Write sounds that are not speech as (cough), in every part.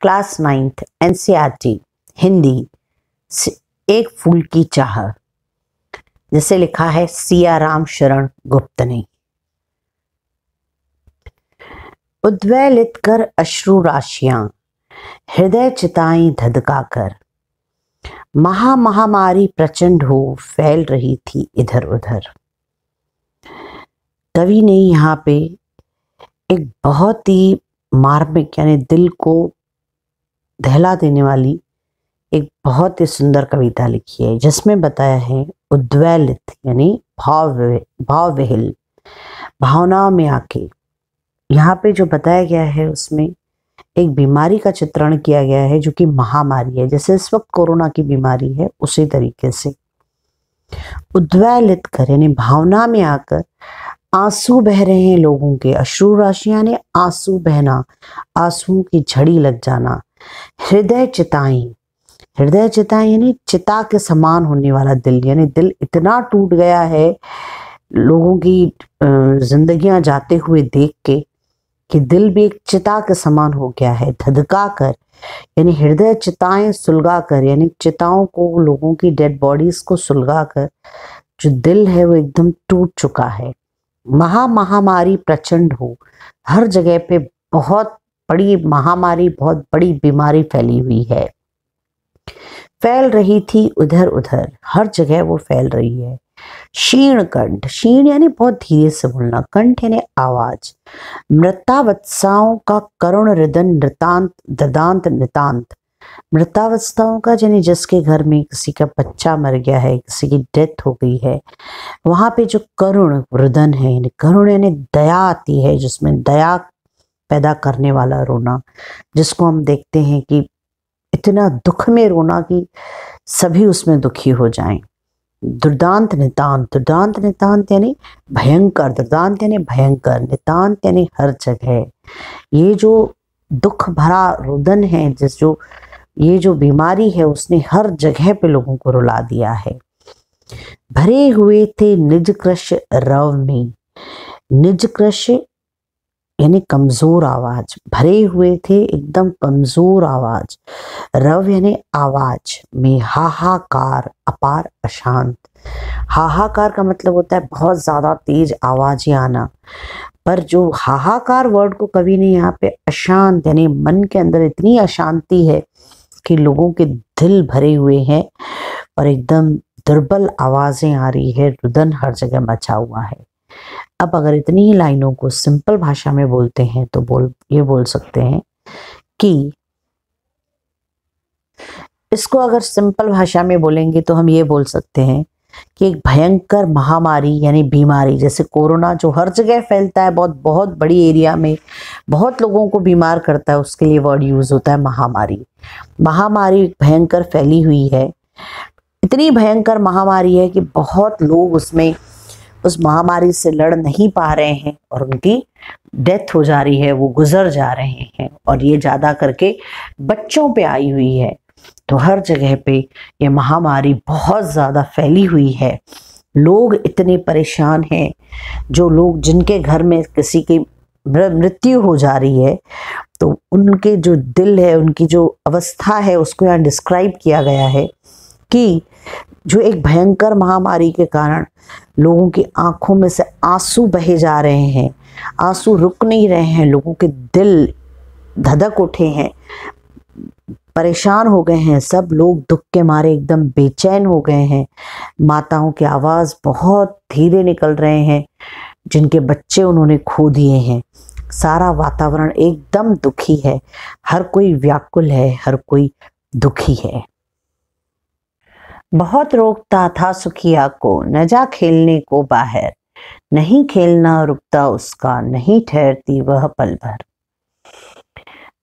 class ninth NCERT e Hindi एक फूल की चाह जिसे लिखा है सियाराम शरण गुप्त ने उद्वेलित कर अश्रु राशियां हृदय चिताएं धधका कर महा महामारी प्रचंड हो फैल रही थी इधर उधर कवि ने यहाँ पे एक बहुत ही मार्मिक यानी दिल को दहला देने वाली एक बहुत ही सुंदर कविता लिखी है जिसमें बताया है उद्वेलित यानी भाव भाव विहिल भावनाओं में आके यहाँ पे जो बताया गया है उसमें एक बीमारी का चित्रण किया गया है जो कि महामारी है जैसे इस वक्त कोरोना की बीमारी है उसी तरीके से उद्वेलित कर यानी भावना में आकर आंसू बह रहे हैं लोगों के अश्रु राशि यानी आंसू बहना आंसुओं की झड़ी लग जाना हृदय चिताई हृदय चिताई यानी चिता के समान होने वाला दिल यानी दिल इतना टूट गया है लोगों की जिंदगियां जाते हुए देख के कि दिल भी एक चिता के समान हो गया है धधका कर यानी हृदय चिताएं सुलगा कर यानी चिताओं को लोगों की डेड बॉडीज को सुलगा कर जो दिल है वो एकदम टूट चुका है महा महामारी प्रचंड हो हर जगह पे बहुत बड़ी महामारी बहुत बड़ी बीमारी फैली हुई है फैल रही थी उधर उधर हर जगह वो फैल रही है क्षीण कंठ क्षीण यानी बहुत धीरे से बोलना कंठ यानी आवाज मृतावत्साओं का करुण रिदन नृतांत ददांत नितांत मृतावस्थाओं का यानी जिसके घर में किसी का बच्चा मर गया है किसी की डेथ हो गई है वहां पे जो करुण रुदन है यानी करुण यानी दया आती है जिसमें दया पैदा करने वाला रोना जिसको हम देखते हैं कि इतना दुख में रोना कि सभी उसमें दुखी हो जाएं दुर्दांत नितांत दुर्दांत नितांत यानी भयंकर दुर्दांत यानी भयंकर नितांत यानी हर जगह ये जो दुख भरा रुदन है जिस जो ये जो बीमारी है उसने हर जगह पे लोगों को रुला दिया है भरे हुए थे निज कृष रव में निज कृष यानी कमज़ोर आवाज़ भरे हुए थे एकदम कमज़ोर आवाज़ रव यानी आवाज़ में हाहाकार अपार अशांत हाहाकार का मतलब होता है बहुत ज़्यादा तेज ही आना पर जो हाहाकार वर्ड को कभी नहीं यहाँ पे अशांत यानी मन के अंदर इतनी अशांति है कि लोगों के दिल भरे हुए हैं और एकदम दुर्बल आवाज़ें आ रही है रुदन हर जगह मचा हुआ है अब अगर इतनी ही लाइनों को सिंपल भाषा में बोलते हैं तो बोल ये बोल सकते हैं कि इसको अगर सिंपल भाषा में बोलेंगे तो हम ये बोल सकते हैं कि एक भयंकर महामारी यानी बीमारी जैसे कोरोना जो हर जगह फैलता है बहुत बहुत बड़ी एरिया में बहुत लोगों को बीमार करता है उसके लिए वर्ड यूज़ होता है महामारी महामारी भयंकर फैली हुई है इतनी भयंकर महामारी है कि बहुत लोग उसमें उस महामारी से लड़ नहीं पा रहे हैं और उनकी डेथ हो जा रही है वो गुजर जा रहे हैं और ये ज़्यादा करके बच्चों पे आई हुई है तो हर जगह पे ये महामारी बहुत ज़्यादा फैली हुई है लोग इतने परेशान हैं जो लोग जिनके घर में किसी की मृत्यु हो जा रही है तो उनके जो दिल है उनकी जो अवस्था है उसको यहाँ डिस्क्राइब किया गया है कि जो एक भयंकर महामारी के कारण लोगों की आंखों में से आंसू बहे जा रहे हैं आंसू रुक नहीं रहे हैं लोगों के दिल धधक उठे हैं परेशान हो गए हैं सब लोग दुख के मारे एकदम बेचैन हो गए हैं माताओं की आवाज़ बहुत धीरे निकल रहे हैं जिनके बच्चे उन्होंने खो दिए हैं सारा वातावरण एकदम दुखी है हर कोई व्याकुल है हर कोई दुखी है बहुत रोकता था सुखिया को न जा खेलने को बाहर नहीं खेलना रुकता उसका नहीं ठहरती वह पल भर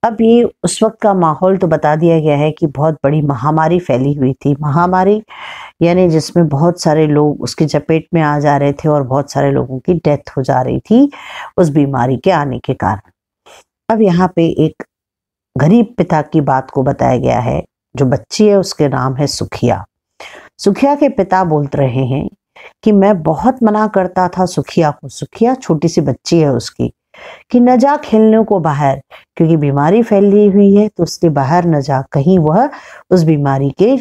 अब ये उस वक्त का माहौल तो बता दिया गया है कि बहुत बड़ी महामारी फैली हुई थी महामारी यानी जिसमें बहुत सारे लोग उसके चपेट में आ जा रहे थे और बहुत सारे लोगों की डेथ हो जा रही थी उस बीमारी के आने के कारण अब यहाँ पे एक गरीब पिता की बात को बताया गया है जो बच्ची है उसके नाम है सुखिया सुखिया के पिता बोल रहे हैं कि मैं बहुत मना करता था सुखिया को सुखिया छोटी सी बच्ची है उसकी कि न जा खेलने को बाहर क्योंकि बीमारी फैली हुई है तो उसके बाहर न जा कहीं वह उस बीमारी के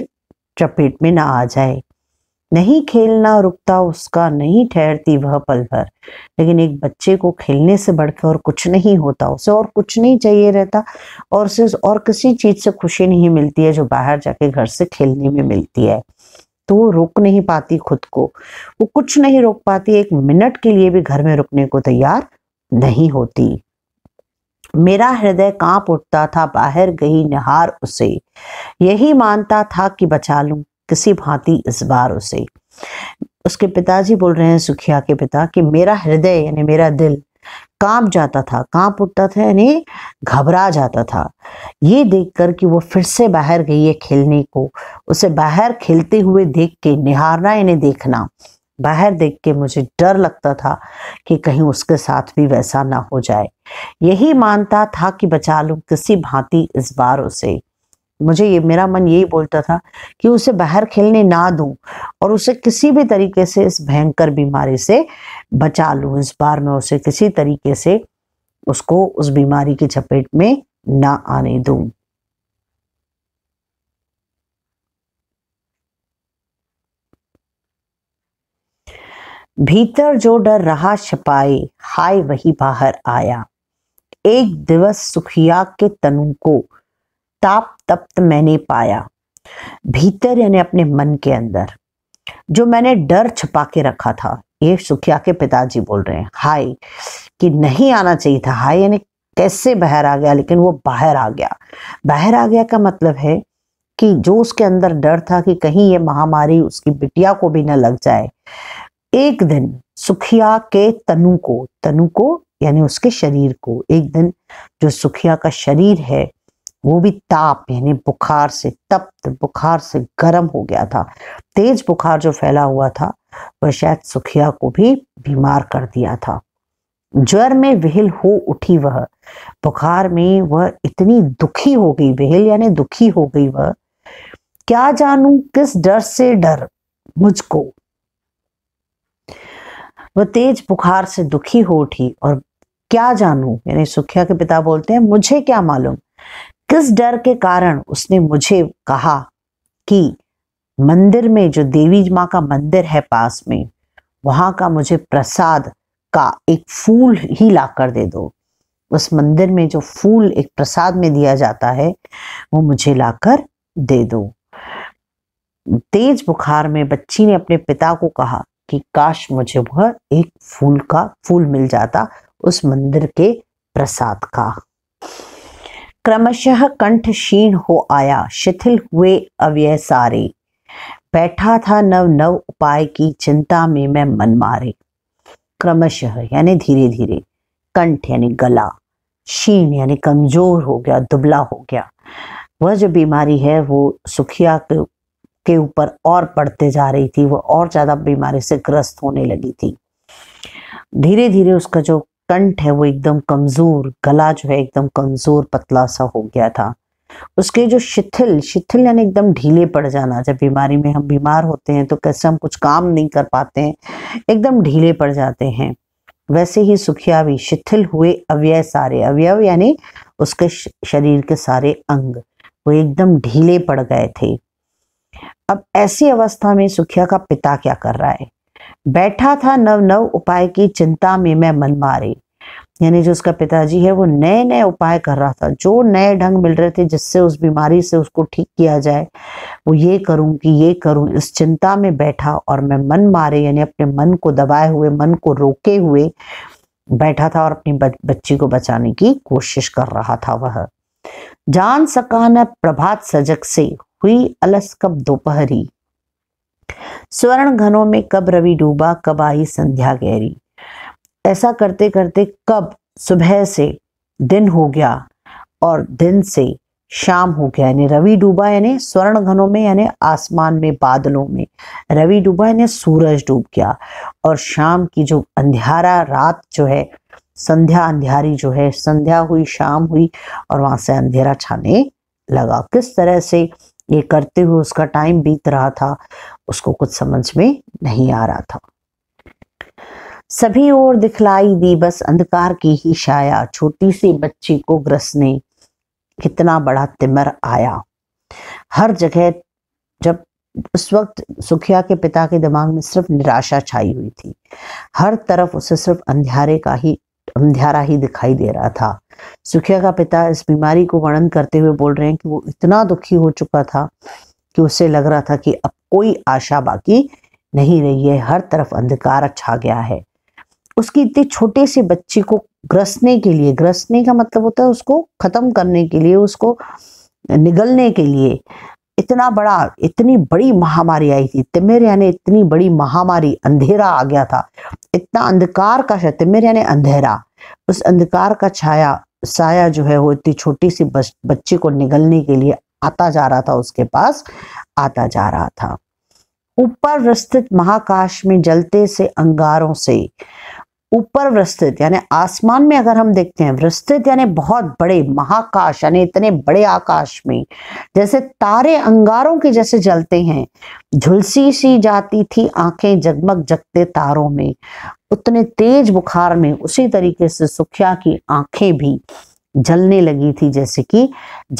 चपेट में ना आ जाए नहीं खेलना रुकता उसका नहीं ठहरती वह पल भर लेकिन एक बच्चे को खेलने से बढ़कर और कुछ नहीं होता उसे और कुछ नहीं चाहिए रहता और उसे और किसी चीज़ से खुशी नहीं मिलती है जो बाहर जाके घर से खेलने में मिलती है तो वो रोक नहीं पाती खुद को वो कुछ नहीं रोक पाती एक मिनट के लिए भी घर में रुकने को तैयार नहीं होती मेरा हृदय कांप उठता था बाहर गई निहार उसे यही मानता था कि बचा लूं किसी भांति इस बार उसे उसके पिताजी बोल रहे हैं सुखिया के पिता कि मेरा हृदय यानी मेरा दिल कांप जाता था कांप उठता था यानी घबरा जाता था ये देखकर कि वो फिर से बाहर गई है खेलने को उसे बाहर खेलते हुए देख के निहारना इन्हें देखना बाहर देख के मुझे डर लगता था कि कहीं उसके साथ भी वैसा ना हो जाए यही मानता था कि बचा लूँ किसी भांति इस बार उसे मुझे ये मेरा मन यही बोलता था कि उसे बाहर खेलने ना दूं और उसे किसी भी तरीके से इस भयंकर बीमारी से बचा लूँ इस बार मैं उसे किसी तरीके से उसको उस बीमारी की चपेट में ना आने दूँ भीतर जो डर रहा छपाए हाय वही बाहर आया एक दिवस सुखिया के तनु को ताप तप्त मैंने पाया भीतर यानी अपने मन के अंदर जो मैंने डर छपा के रखा था ये सुखिया के पिताजी बोल रहे हैं हाय कि नहीं आना चाहिए था हाय यानी कैसे बाहर आ गया लेकिन वो बाहर आ गया बाहर आ गया का मतलब है कि जो उसके अंदर डर था कि कहीं ये महामारी उसकी बिटिया को भी ना लग जाए एक दिन सुखिया के तनु को तनु को यानी उसके शरीर को एक दिन जो सुखिया का शरीर है वो भी ताप यानी बुखार से तप्त बुखार से गर्म हो गया था तेज बुखार जो फैला हुआ था वह शायद सुखिया को भी बीमार कर दिया था ज्वर में विहिल हो उठी वह बुखार में वह इतनी दुखी हो गई विहिल यानी दुखी हो गई वह क्या जानू किस डर से डर मुझको वह तेज बुखार से दुखी हो उठी और क्या जानू यानी सुखिया के पिता बोलते हैं मुझे क्या मालूम किस डर के कारण उसने मुझे कहा कि मंदिर में जो देवी माँ का मंदिर है पास में वहां का मुझे प्रसाद का एक फूल ही ला कर दे दो उस मंदिर में जो फूल एक प्रसाद में दिया जाता है वो मुझे लाकर दे दो तेज बुखार में बच्ची ने अपने पिता को कहा कि काश मुझे वह एक फूल का फूल मिल जाता उस मंदिर के प्रसाद का क्रमशः कंठ क्षीण हो आया शिथिल हुए अव्यय सारे बैठा था नव नव उपाय की चिंता में मैं मन मारे क्रमशः यानी धीरे धीरे कंठ यानी गला क्षीण यानी कमजोर हो गया दुबला हो गया वह जो बीमारी है वो सुखिया के ऊपर और पड़ते जा रही थी वह और ज़्यादा बीमारी से ग्रस्त होने लगी थी धीरे धीरे उसका जो कंठ है वो एकदम कमज़ोर गला जो है एकदम कमज़ोर पतला सा हो गया था उसके जो शिथिल शिथिल यानी एकदम ढीले पड़ जाना जब बीमारी में हम बीमार होते हैं तो कैसे हम कुछ काम नहीं कर पाते हैं एकदम ढीले पड़ जाते हैं वैसे ही सुखिया भी शिथिल हुए अवयव सारे अवयव यानी उसके शरीर के सारे अंग वो एकदम ढीले पड़ गए थे अब ऐसी अवस्था में सुखिया का पिता क्या कर रहा है बैठा था नव नव उपाय की चिंता में मैं मन मारी यानी जो उसका पिताजी है वो नए नए उपाय कर रहा था जो नए ढंग मिल रहे थे जिससे उस बीमारी से उसको ठीक किया जाए वो ये करूं कि ये करूं इस चिंता में बैठा और मैं मन मारे यानी अपने मन को दबाए हुए मन को रोके हुए बैठा था और अपनी बच्ची को बचाने की कोशिश कर रहा था वह जान सका न प्रभात सजग से हुई अलस कब दोपहरी स्वर्ण घनों में कब रवि डूबा कब आई संध्या गहरी ऐसा करते करते कब सुबह से दिन हो गया और दिन से शाम हो गया यानी रवि डूबा यानी स्वर्ण घनों में यानी आसमान में बादलों में रवि डूबा यानी सूरज डूब गया और शाम की जो अंधियारा रात जो है संध्या अंधारी जो है संध्या हुई शाम हुई और वहां से अंधेरा छाने लगा किस तरह से ये करते हुए उसका टाइम बीत रहा था उसको कुछ समझ में नहीं आ रहा था सभी ओर दिखलाई दी बस अंधकार की ही छाया छोटी सी बच्ची को ग्रसने कितना बड़ा तिमर आया हर जगह जब उस वक्त सुखिया के पिता के दिमाग में सिर्फ निराशा छाई हुई थी हर तरफ उसे सिर्फ अंधेरे का ही अंधेरा ही दिखाई दे रहा था सुखिया का पिता इस बीमारी को वर्णन करते हुए बोल रहे हैं कि वो इतना दुखी हो चुका था कि उसे लग रहा था कि अब कोई आशा बाकी नहीं रही है हर तरफ अंधकार छा गया है उसकी इतने छोटे से बच्चे को ग्रसने के लिए ग्रसने का मतलब होता है उसको खत्म करने के लिए उसको निगलने के लिए इतना बड़ा इतनी बड़ी महामारी आई थी तिमिर यानी इतनी बड़ी महामारी अंधेरा आ गया था इतना अंधकार का शब्द तिमिर यानी अंधेरा उस अंधकार का छाया साया जो है वो इतनी छोटी सी बच्ची को निगलने के लिए आता जा रहा था उसके पास आता जा रहा था ऊपर स्थित महाकाश में जलते से अंगारों से ऊपर विस्तृत यानी आसमान में अगर हम देखते हैं विस्तृत यानी बहुत बड़े महाकाश यानी इतने बड़े आकाश में जैसे तारे अंगारों के जैसे जलते हैं झुलसी सी जाती थी आंखें जगमग जगते तारों में उतने तेज बुखार में उसी तरीके से सुखिया की आंखें भी जलने लगी थी जैसे कि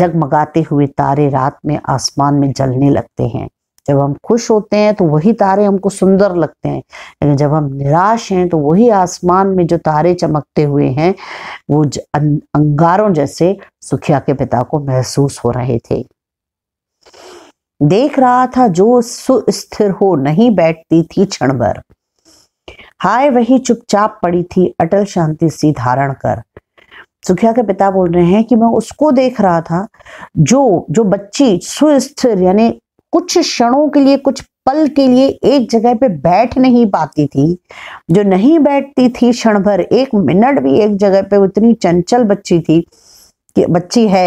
जगमगाते हुए तारे रात में आसमान में जलने लगते हैं जब हम खुश होते हैं तो वही तारे हमको सुंदर लगते हैं लेकिन जब हम निराश हैं तो वही आसमान में जो तारे चमकते हुए हैं वो अं, अंगारों जैसे सुखिया के पिता को महसूस हो रहे थे देख रहा था जो सुस्थिर हो नहीं बैठती थी क्षण भर हाय वही चुपचाप पड़ी थी अटल शांति सी धारण कर सुखिया के पिता बोल रहे हैं कि मैं उसको देख रहा था जो जो बच्ची सुस्थिर यानी कुछ क्षणों के लिए कुछ पल के लिए एक जगह पे बैठ नहीं पाती थी जो नहीं बैठती थी क्षण भर एक मिनट भी एक जगह पे उतनी चंचल बच्ची थी कि बच्ची है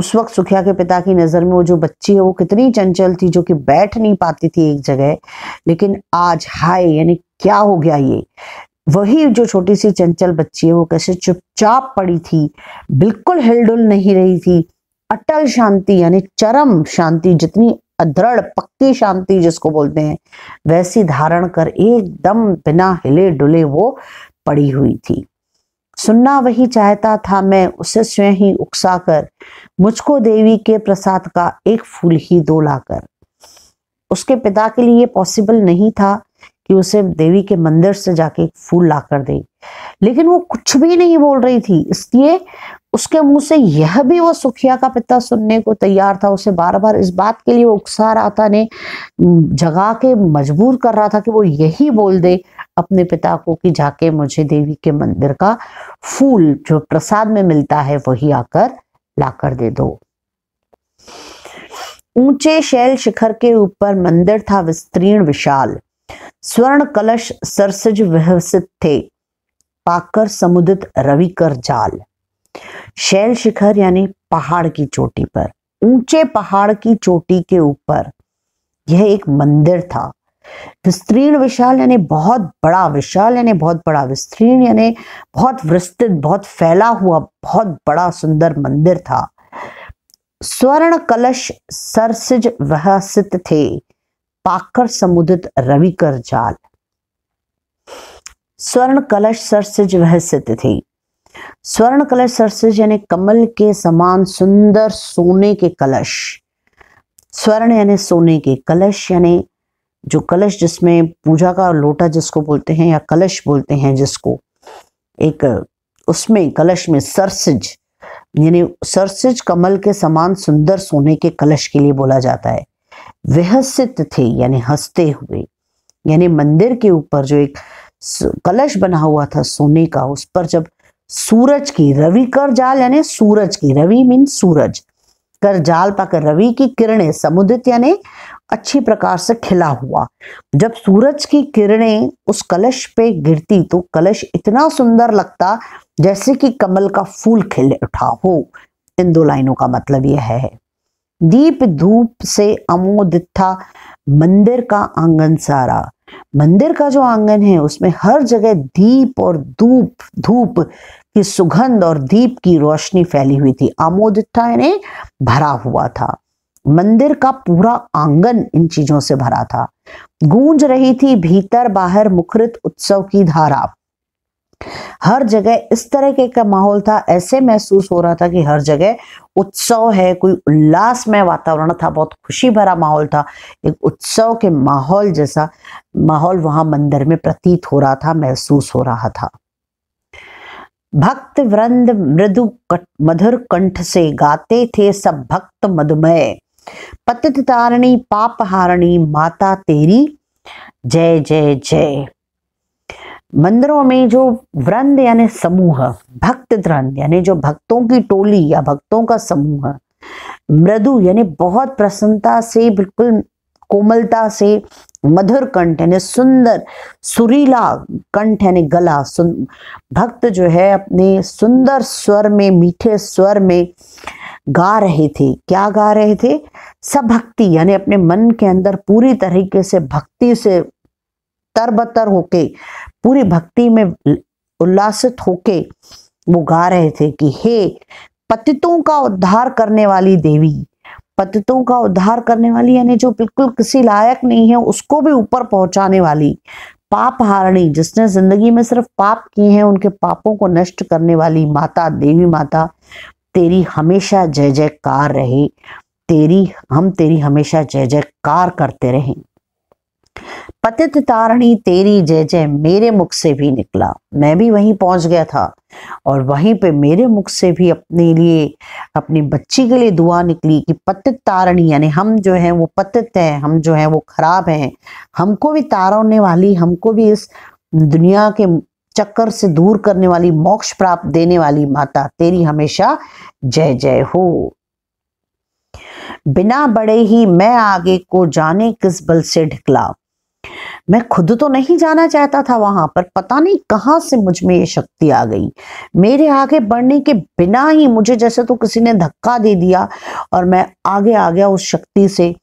उस वक्त सुखिया के पिता की नज़र में वो जो बच्ची है वो कितनी चंचल थी जो कि बैठ नहीं पाती थी एक जगह लेकिन आज हाय यानी क्या हो गया ये वही जो छोटी सी चंचल बच्ची है वो कैसे चुपचाप पड़ी थी बिल्कुल हिलडुल नहीं रही थी अटल शांति यानी चरम शांति जितनी दृढ़ पक्की शांति जिसको बोलते हैं वैसी धारण कर एकदम बिना हिले डुले वो पड़ी हुई थी सुनना वही चाहता था मैं उसे स्वयं ही उकसा कर मुझको देवी के प्रसाद का एक फूल ही दो लाकर उसके पिता के लिए पॉसिबल नहीं था कि उसे देवी के मंदिर से जाके फूल ला कर दे लेकिन वो कुछ भी नहीं बोल रही थी इसलिए उसके मुंह से यह भी वो सुखिया का पिता सुनने को तैयार था उसे बार बार इस बात के लिए वो उकसा रहा था ने जगा के मजबूर कर रहा था कि वो यही बोल दे अपने पिता को कि जाके मुझे देवी के मंदिर का फूल जो प्रसाद में मिलता है वही आकर लाकर दे दो ऊंचे शैल शिखर के ऊपर मंदिर था विस्तीर्ण विशाल स्वर्ण कलश सरसज व्यवस्थित थे पाकर समुदित रवि कर जाल शैल शिखर यानी पहाड़ की चोटी पर ऊंचे पहाड़ की चोटी के ऊपर यह एक मंदिर था विस्तीर्ण विशाल यानी बहुत बड़ा विशाल यानी बहुत बड़ा विस्तीर्ण यानी बहुत विस्तृत बहुत फैला हुआ बहुत बड़ा सुंदर मंदिर था स्वर्ण कलश सरसिज व्यसित थे पाकर समुदित रविकर जाल स्वर्ण कलश सरसिज वह सिद्ध थी स्वर्ण कलश सरसिज यानी कमल के समान सुंदर सोने के कलश स्वर्ण यानी सोने के कलश यानी जो कलश जिसमें पूजा का लोटा जिसको बोलते हैं या कलश बोलते हैं जिसको एक उसमें कलश में सरसिज यानी सरसिज कमल के समान सुंदर सोने के कलश के लिए बोला जाता है विहसित थे यानी हंसते हुए यानी मंदिर के ऊपर जो एक कलश बना हुआ था सोने का उस पर जब सूरज की रवि कर जाल यानी सूरज की रवि मीन सूरज कर जाल पाकर रवि की किरणें समुदित यानी अच्छी प्रकार से खिला हुआ जब सूरज की किरणें उस कलश पे गिरती तो कलश इतना सुंदर लगता जैसे कि कमल का फूल खिल उठा हो इन दो लाइनों का मतलब यह है दीप धूप से अमोदित था मंदिर का आंगन सारा मंदिर का जो आंगन है उसमें हर जगह दीप और धूप धूप की सुगंध और दीप की रोशनी फैली हुई थी आमोदित था यानी भरा हुआ था मंदिर का पूरा आंगन इन चीजों से भरा था गूंज रही थी भीतर बाहर मुखरित उत्सव की धारा हर जगह इस तरह के का माहौल था ऐसे महसूस हो रहा था कि हर जगह उत्सव है कोई उल्लासमय वातावरण था बहुत खुशी भरा माहौल था एक उत्सव के माहौल जैसा माहौल वहां मंदिर में प्रतीत हो रहा था महसूस हो रहा था भक्त वृंद मृदु मधुर कंठ से गाते थे सब भक्त मधुमय पतित तारणी पाप हारणी माता तेरी जय जय जय मंदिरों में जो वृंद यानी समूह भक्त द्रंद यानी जो भक्तों की टोली या भक्तों का समूह मृदु यानी बहुत प्रसन्नता से बिल्कुल कोमलता से मधुर कंठ यानी सुंदर सुरीला कंठ यानी गला सुन भक्त जो है अपने सुंदर स्वर में मीठे स्वर में गा रहे थे क्या गा रहे थे सब भक्ति यानी अपने मन के अंदर पूरी तरीके से भक्ति से तरबतर होके पूरी भक्ति में उल्लासित होके वो गा रहे थे कि हे पतितों का उद्धार करने वाली देवी पतितों का उद्धार करने वाली यानी जो बिल्कुल किसी लायक नहीं है उसको भी ऊपर पहुंचाने वाली पाप हारणी जिसने जिंदगी में सिर्फ पाप किए हैं उनके पापों को नष्ट करने वाली माता देवी माता तेरी हमेशा जय जयकार रहे तेरी हम तेरी हमेशा जय जयकार करते रहे पतित तारणी तेरी जय जय मेरे मुख से भी निकला मैं भी वहीं पहुंच गया था और वहीं पे मेरे मुख से भी अपने लिए अपनी बच्ची के लिए दुआ निकली कि पतित तारणी यानी हम जो हैं वो पतित हैं हम जो हैं वो खराब हैं हमको भी तारने वाली हमको भी इस दुनिया के चक्कर से दूर करने वाली मोक्ष प्राप्त देने वाली माता तेरी हमेशा जय जय हो बिना बड़े ही मैं आगे को जाने किस बल से ढिकला मैं खुद तो नहीं जाना चाहता था वहां पर पता नहीं कहाँ से मुझ में ये शक्ति आ गई मेरे आगे बढ़ने के बिना ही मुझे जैसे तो किसी ने धक्का दे दिया और मैं आगे आ गया उस शक्ति से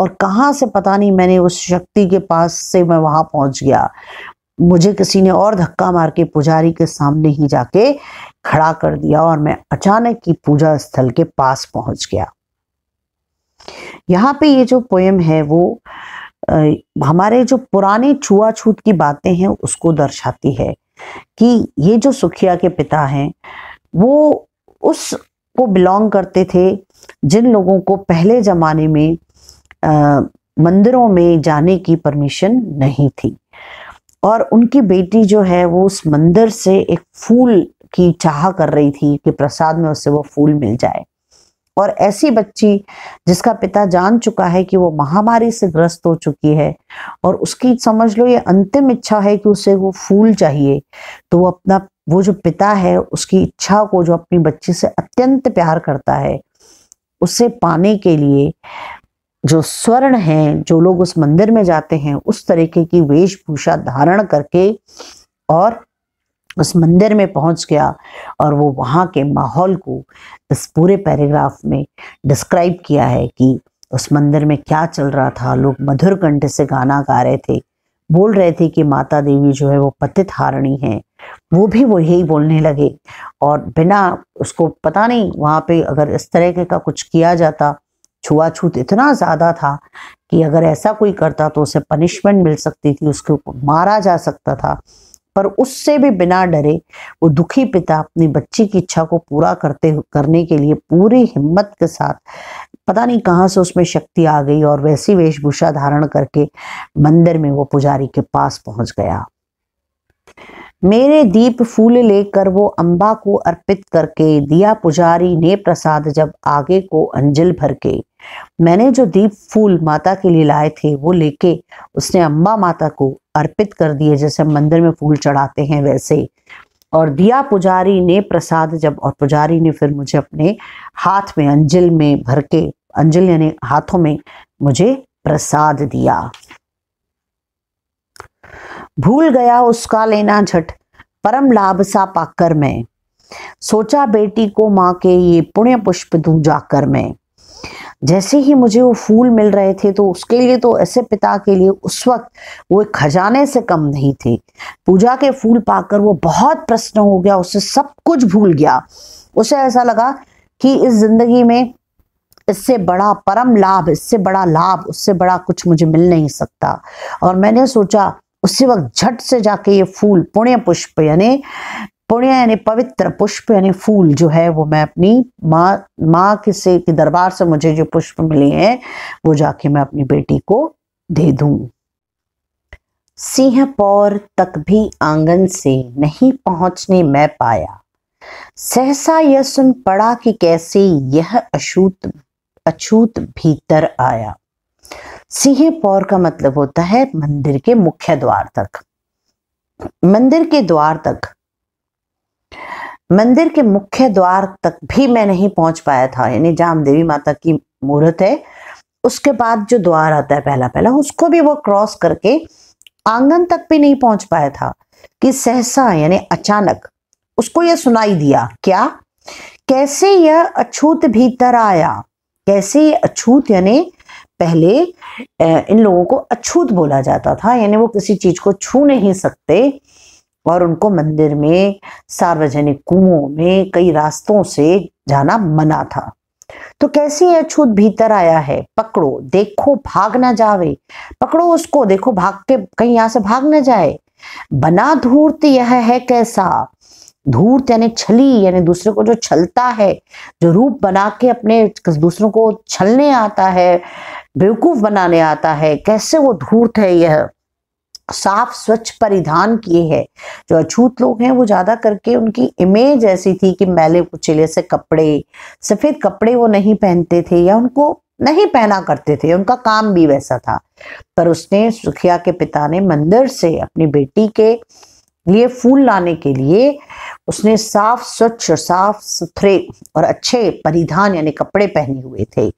और कहां से पता नहीं मैंने उस शक्ति के पास से मैं वहां पहुंच गया मुझे किसी ने और धक्का मार के पुजारी के सामने ही जाके खड़ा कर दिया और मैं अचानक ही पूजा स्थल के पास पहुंच गया यहाँ पे ये जो पोयम है वो हमारे जो पुराने छुआछूत की बातें हैं उसको दर्शाती है कि ये जो सुखिया के पिता हैं वो उस को बिलोंग करते थे जिन लोगों को पहले ज़माने में आ, मंदिरों में जाने की परमिशन नहीं थी और उनकी बेटी जो है वो उस मंदिर से एक फूल की चाह कर रही थी कि प्रसाद में उससे वो फूल मिल जाए और ऐसी बच्ची जिसका पिता जान चुका है कि वो महामारी से ग्रस्त हो चुकी है और उसकी समझ लो ये अंतिम इच्छा है कि उसे वो फूल चाहिए तो वो अपना वो जो पिता है उसकी इच्छा को जो अपनी बच्ची से अत्यंत प्यार करता है उसे पाने के लिए जो स्वर्ण है जो लोग उस मंदिर में जाते हैं उस तरीके की वेशभूषा धारण करके और उस मंदिर में पहुंच गया और वो वहाँ के माहौल को इस पूरे पैराग्राफ में डिस्क्राइब किया है कि उस मंदिर में क्या चल रहा था लोग मधुर कंठ से गाना गा रहे थे बोल रहे थे कि माता देवी जो है वो पतित हारणी है वो भी वो यही बोलने लगे और बिना उसको पता नहीं वहाँ पे अगर इस तरह का कुछ किया जाता छुआछूत इतना ज़्यादा था कि अगर ऐसा कोई करता तो उसे पनिशमेंट मिल सकती थी उसको मारा जा सकता था पर उससे भी बिना डरे वो दुखी पिता अपनी बच्ची की इच्छा को पूरा करते करने के लिए पूरी हिम्मत के साथ पता नहीं कहाँ से उसमें शक्ति आ गई और वैसी वेशभूषा धारण करके मंदिर में वो पुजारी के पास पहुंच गया मेरे दीप फूल लेकर वो अंबा को अर्पित करके दिया पुजारी ने प्रसाद जब आगे को अंजल भर के मैंने जो दीप फूल माता के लिए लाए थे वो लेके उसने अम्बा माता को अर्पित कर दिए जैसे मंदिर में फूल चढ़ाते हैं वैसे और दिया पुजारी ने प्रसाद जब और पुजारी ने फिर मुझे अपने हाथ में अंजिल में भर के अंजल यानी हाथों में मुझे प्रसाद दिया भूल गया उसका लेना झट परम लाभ सा पाकर मैं सोचा बेटी को माँ के ये पुण्य पुष्प दू जाकर मैं जैसे ही मुझे वो फूल मिल रहे थे तो उसके लिए तो ऐसे पिता के लिए उस वक्त वो एक खजाने से कम नहीं थे पूजा के फूल पाकर वो बहुत प्रश्न हो गया उसे सब कुछ भूल गया उसे ऐसा लगा कि इस जिंदगी में इससे बड़ा परम लाभ इससे बड़ा लाभ उससे बड़ा कुछ मुझे मिल नहीं सकता और मैंने सोचा उसी वक्त झट से जाके ये फूल पुण्य पुष्प यानी पुण्य यानी पवित्र पुष्प यानी फूल जो है वो मैं अपनी माँ माँ के से के दरबार से मुझे जो पुष्प मिले हैं वो जाके मैं अपनी बेटी को दे दूं सिंह पौर तक भी आंगन से नहीं पहुंचने मैं पाया सहसा यह सुन पड़ा कि कैसे यह अछूत अछूत भीतर आया सिंह पौर का मतलब होता है मंदिर के मुख्य द्वार तक मंदिर के द्वार तक मंदिर के मुख्य द्वार तक भी मैं नहीं पहुंच पाया था यानी जहां देवी माता की मूर्त है उसके बाद जो द्वार आता है पहला पहला उसको भी वो क्रॉस करके आंगन तक भी नहीं पहुंच पाया था कि सहसा यानी अचानक उसको यह सुनाई दिया क्या कैसे यह अछूत भीतर आया कैसे अछूत यानी पहले इन लोगों को अछूत बोला जाता था यानी वो किसी चीज को छू नहीं सकते और उनको मंदिर में सार्वजनिक कुओं में कई रास्तों से जाना मना था तो कैसे यह छूत भीतर आया है पकड़ो देखो भाग ना जावे पकड़ो उसको देखो भाग के कहीं यहां से भाग ना जाए बना धूर्त यह है कैसा धूर्त यानी छली यानी दूसरे को जो छलता है जो रूप बना के अपने दूसरों को छलने आता है बेवकूफ बनाने आता है कैसे वो धूर्त है यह साफ स्वच्छ परिधान किए हैं जो अछूत लोग हैं वो ज़्यादा करके उनकी इमेज ऐसी थी कि मैले कुचले से कपड़े सफ़ेद कपड़े वो नहीं पहनते थे या उनको नहीं पहना करते थे उनका काम भी वैसा था पर उसने सुखिया के पिता ने मंदिर से अपनी बेटी के लिए फूल लाने के लिए उसने साफ स्वच्छ और साफ सुथरे और अच्छे परिधान यानी कपड़े पहने हुए थे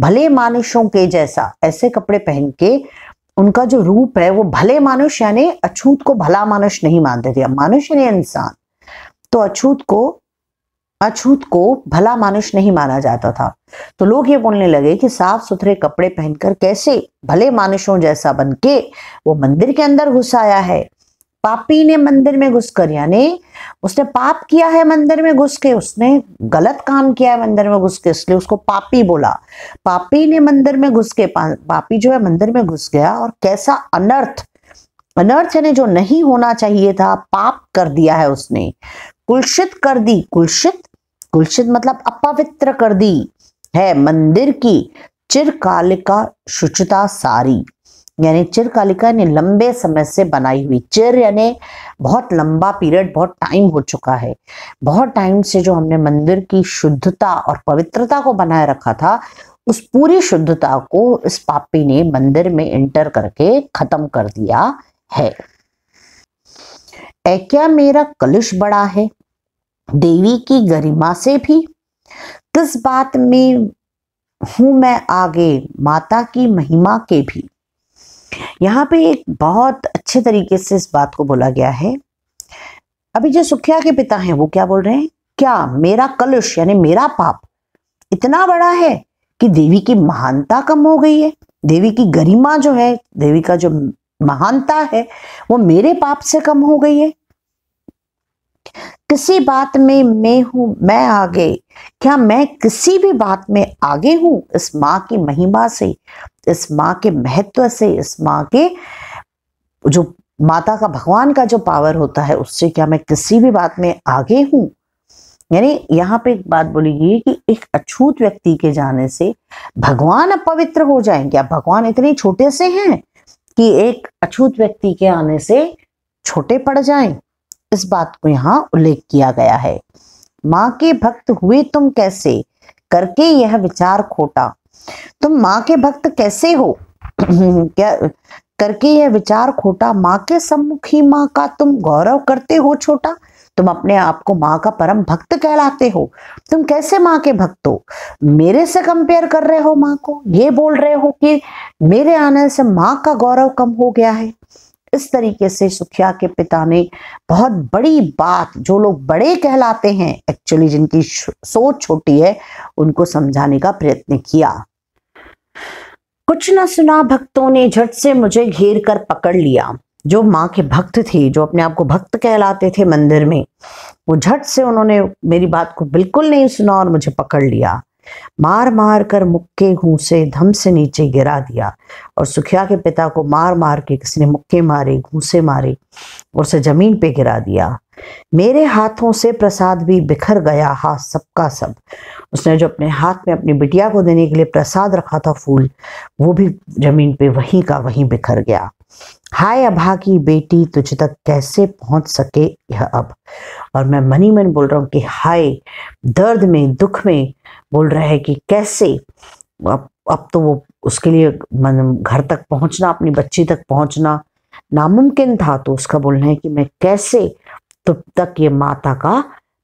भले मानुषों के जैसा ऐसे कपड़े पहन के उनका जो रूप है वो भले मानुष यानी अछूत को भला मानुष नहीं मानते थे मानुष यानी इंसान तो अछूत को अछूत को भला मानुष नहीं माना जाता था तो लोग ये बोलने लगे कि साफ सुथरे कपड़े पहनकर कैसे भले मानुषों जैसा बन के वो मंदिर के अंदर घुस आया है पापी ने मंदिर में घुसकर यानी उसने पाप किया है मंदिर में घुस के उसने गलत काम किया है मंदिर में घुस के इसलिए उसको पापी बोला पापी ने मंदिर में घुस के पापी जो है मंदिर में घुस गया और कैसा अनर्थ अनर्थ ने जो नहीं होना चाहिए था पाप कर दिया है उसने कुलशित कर दी कुलशित कुलशित मतलब अपवित्र कर दी है मंदिर की चिरकालिका शुचिता सारी यानी चिरकालिका ने लंबे समय से बनाई हुई चिर यानी बहुत लंबा पीरियड बहुत टाइम हो चुका है बहुत टाइम से जो हमने मंदिर की शुद्धता और पवित्रता को बनाए रखा था उस पूरी शुद्धता को इस पापी ने मंदिर में एंटर करके खत्म कर दिया है क्या मेरा कलुष बड़ा है देवी की गरिमा से भी किस बात में हूं मैं आगे माता की महिमा के भी यहाँ पे एक बहुत अच्छे तरीके से इस बात को बोला गया है अभी जो सुखिया के पिता हैं वो क्या बोल रहे हैं क्या मेरा कलुष यानी मेरा पाप इतना बड़ा है कि देवी की महानता कम हो गई है देवी की गरिमा जो है देवी का जो महानता है वो मेरे पाप से कम हो गई है किसी बात में मैं हूं मैं आगे क्या मैं किसी भी बात में आगे हूं इस माँ की महिमा से इस माँ के महत्व से इस माँ के जो माता का भगवान का जो पावर होता है उससे क्या मैं किसी भी बात में आगे हूं यानी यहाँ पे एक बात बोली गई कि एक अछूत व्यक्ति के जाने से भगवान अपवित्र हो जाएंगे क्या भगवान इतने छोटे से हैं कि एक अछूत व्यक्ति के आने से छोटे पड़ जाएं इस बात को यहाँ उल्लेख किया गया है माँ के भक्त हुए तुम कैसे करके यह विचार खोटा तुम तो माँ के भक्त कैसे हो (clears throat) क्या करके यह विचार खोटा माँ के सम्मुख ही माँ का तुम गौरव करते हो छोटा तुम अपने आप को माँ का परम भक्त कहलाते हो तुम कैसे माँ के भक्त हो मेरे से कंपेयर कर रहे हो माँ को ये बोल रहे हो कि मेरे आने से माँ का गौरव कम हो गया है इस तरीके से सुखिया के पिता ने बहुत बड़ी बात जो लोग बड़े कहलाते हैं एक्चुअली जिनकी सोच छोटी है उनको समझाने का प्रयत्न किया कुछ ना सुना भक्तों ने झट से मुझे घेर कर पकड़ लिया जो माँ के भक्त थे जो अपने आप को भक्त कहलाते थे मंदिर में वो झट से उन्होंने मेरी बात को बिल्कुल नहीं सुना और मुझे पकड़ लिया मार मार कर मुक्के घूसे धम से नीचे गिरा दिया और सुखिया के पिता को मार मार के किसी ने मुक्के मारे घूसे मारे और उसे जमीन पे गिरा दिया मेरे हाथों से प्रसाद भी बिखर गया हा सबका सब उसने जो अपने हाथ में अपनी बिटिया को देने के लिए प्रसाद रखा था फूल वो भी जमीन पे वहीं का वहीं बिखर गया हाय अभा की बेटी तुझ तक कैसे पहुंच सके यह अब और मैं मनी मन बोल रहा हूँ कि हाय दर्द में दुख में बोल रहा है कि कैसे अब अब तो वो उसके लिए घर तक पहुंचना अपनी बच्ची तक पहुंचना नामुमकिन था तो उसका बोलना है कि मैं कैसे तब तक ये माता का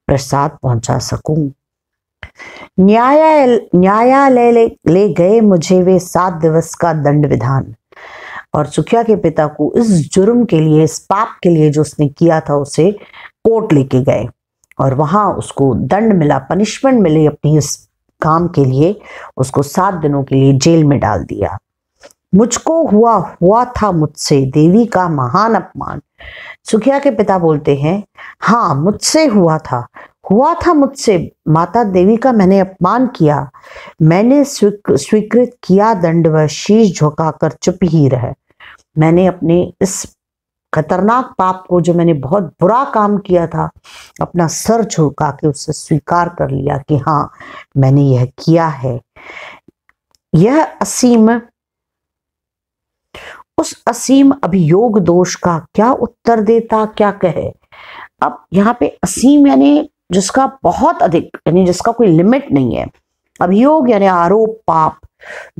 प्रसाद पहुंचा सकूं न्यायालय न्यायालय ले, ले गए मुझे वे सात दिवस का दंड विधान और सुखिया के पिता को इस जुर्म के लिए इस पाप के लिए जो उसने किया था उसे कोर्ट लेके गए और वहां उसको दंड मिला पनिशमेंट मिली अपनी इस काम के लिए उसको सात दिनों के लिए जेल में डाल दिया मुझको हुआ हुआ था मुझसे देवी का महान अपमान सुखिया के पिता बोलते हैं हाँ मुझसे हुआ था हुआ था मुझसे माता देवी का मैंने अपमान किया मैंने स्वीकृत किया दंड व शीश झुकाकर चुप ही रह मैंने अपने इस खतरनाक पाप को जो मैंने बहुत बुरा काम किया था अपना सर झुका के उसे स्वीकार कर लिया कि हाँ मैंने यह किया है यह असीम उस असीम अभियोग दोष का क्या उत्तर देता क्या कहे अब यहाँ पे असीम यानी जिसका बहुत अधिक यानी जिसका कोई लिमिट नहीं है अभियोग यानी आरोप पाप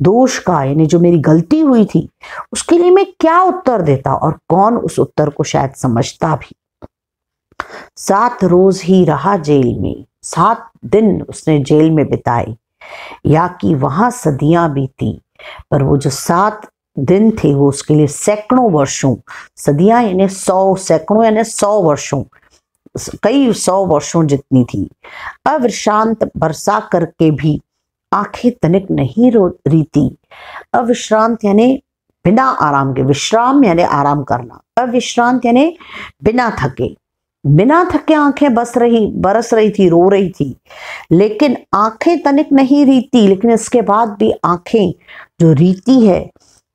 दोष का यानी जो मेरी गलती हुई थी उसके लिए मैं क्या उत्तर देता और कौन उस उत्तर को शायद समझता भी सात रोज ही रहा जेल में सात दिन उसने जेल में बिताए या कि वहां सदियां बीती पर वो जो सात दिन थे वो उसके लिए सैकड़ों वर्षों सदियां यानी सौ सैकड़ों यानी सौ वर्षों कई सौ वर्षों जितनी थी अविश्रांत बरसा करके भी आंखें तनिक नहीं रो रीती अविश्रांत यानी बिना आराम के विश्राम यानी आराम करना अविश्रांत यानी बिना थके बिना थके आंखें बस रही बरस रही थी रो रही थी लेकिन आंखें तनिक नहीं रीती लेकिन इसके बाद भी आंखें जो रीती है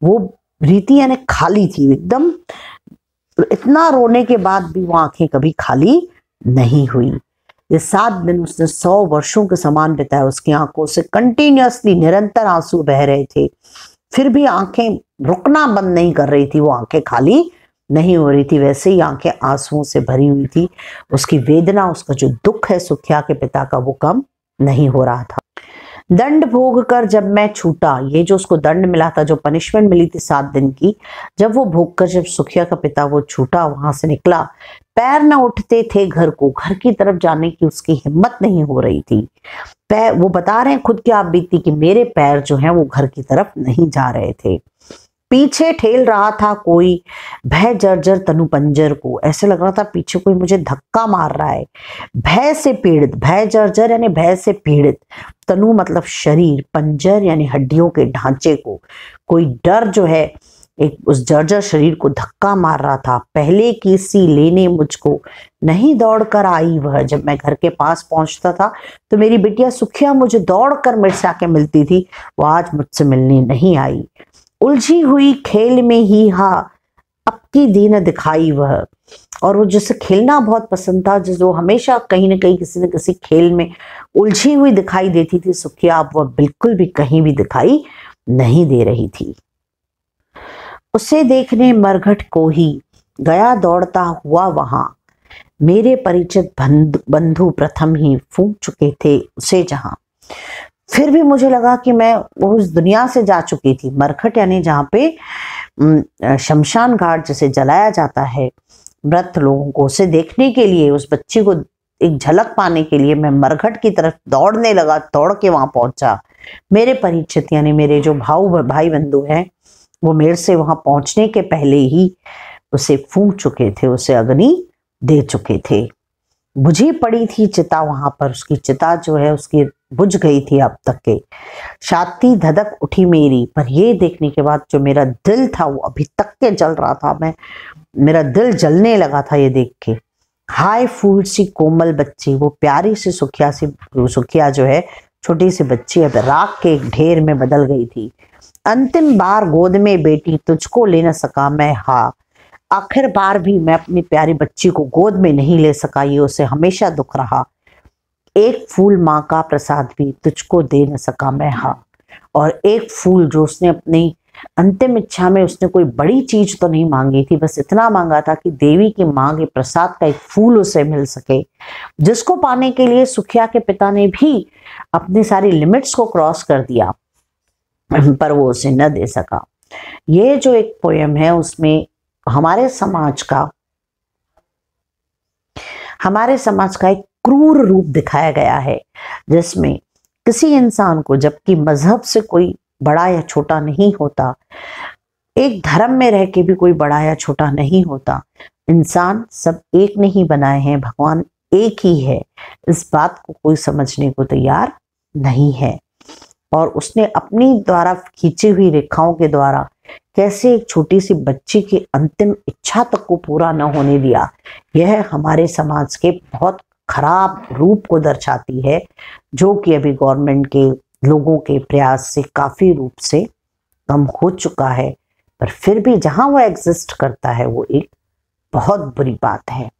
वो रीति यानी खाली थी एकदम इतना रोने के बाद भी वो आंखें कभी खाली नहीं हुई ये सात दिन उसने सौ वर्षों के समान बिताया उसकी आंखों से कंटिन्यूसली निरंतर आंसू बह रहे थे फिर भी आंखें रुकना बंद नहीं कर रही थी वो आंखें खाली नहीं हो रही थी वैसे ही आंखें आंसुओं से भरी हुई थी उसकी वेदना उसका जो दुख है सुखिया के पिता का वो कम नहीं हो रहा था दंड भोग कर जब मैं छूटा ये जो उसको दंड मिला था जो पनिशमेंट मिली थी सात दिन की जब वो भोग कर जब सुखिया का पिता वो छूटा वहां से निकला पैर न उठते थे घर को घर की तरफ जाने की उसकी हिम्मत नहीं हो रही थी पैर वो बता रहे हैं खुद की आप बीती कि मेरे पैर जो हैं वो घर की तरफ नहीं जा रहे थे पीछे ठेल रहा था कोई भय जर्जर तनु पंजर को ऐसे लग रहा था पीछे कोई मुझे धक्का मार रहा है भय से पीड़ित भय जर्जर यानी भय से पीड़ित तनु मतलब शरीर पंजर यानी हड्डियों के ढांचे को कोई डर जो है एक उस जर्जर शरीर को धक्का मार रहा था पहले की सी लेने मुझको नहीं दौड़ कर आई वह जब मैं घर के पास पहुंचता था तो मेरी बिटिया सुखिया मुझे दौड़ कर से आके मिलती थी वो आज मुझसे मिलने नहीं आई उलझी हुई खेल में ही हा अपकी दीन दिखाई वह और वो जिसे खेलना बहुत पसंद था जिस वो हमेशा कहीं ना कहीं किसी न किसी खेल में उलझी हुई दिखाई देती थी सुखिया अब वह बिल्कुल भी कहीं भी दिखाई नहीं दे रही थी उसे देखने मरघट को ही गया दौड़ता हुआ वहां मेरे परिचित बंधु प्रथम ही फूक चुके थे उसे जहां फिर भी मुझे लगा कि मैं उस दुनिया से जा चुकी थी मरखट यानी जहाँ पे शमशान घाट जिसे जलाया जाता है व्रत लोगों को उसे देखने के लिए उस बच्ची को एक झलक पाने के लिए मैं मरघट की तरफ दौड़ने लगा दौड़ के वहां पहुंचा मेरे परिचित यानी मेरे जो भाव भाई बंधु हैं वो मेरे से वहाँ पहुँचने के पहले ही उसे फूक चुके थे उसे अग्नि दे चुके थे बुझी पड़ी थी चिता वहाँ पर उसकी चिता जो है उसकी बुझ गई थी अब तक के छाती धधक उठी मेरी पर यह देखने के बाद जो मेरा दिल था वो अभी तक के जल रहा था मैं मेरा दिल जलने लगा था ये देख के हाय फूल सी कोमल बच्ची वो प्यारी सी सुखिया सी सुखिया जो है छोटी सी बच्ची अब राख के एक ढेर में बदल गई थी अंतिम बार गोद में बेटी तुझको ले न सका मैं हा आखिर बार भी मैं अपनी प्यारी बच्ची को गोद में नहीं ले सका ये उसे हमेशा दुख रहा एक फूल माँ का प्रसाद भी तुझको दे न सका मैं हाँ और एक फूल जो उसने अपनी अंतिम इच्छा में उसने कोई बड़ी चीज तो नहीं मांगी थी बस इतना मांगा था कि देवी की मांग प्रसाद का एक फूल उसे मिल सके जिसको पाने के लिए सुखिया के पिता ने भी अपनी सारी लिमिट्स को क्रॉस कर दिया पर वो उसे न दे सका ये जो एक पोयम है उसमें हमारे समाज का हमारे समाज का एक क्रूर रूप दिखाया गया है जिसमें किसी इंसान को जबकि मजहब से कोई बड़ा या छोटा नहीं होता एक धर्म में रह के भी कोई बड़ा या छोटा नहीं होता इंसान सब एक नहीं बनाए हैं भगवान एक ही है इस बात को कोई समझने को तैयार नहीं है और उसने अपनी द्वारा खींची हुई रेखाओं के द्वारा कैसे एक छोटी सी बच्ची की अंतिम इच्छा तक को पूरा न होने दिया यह हमारे समाज के बहुत खराब रूप को दर्शाती है जो कि अभी गवर्नमेंट के लोगों के प्रयास से काफ़ी रूप से कम हो चुका है पर फिर भी जहाँ वो एग्जिस्ट करता है वो एक बहुत बुरी बात है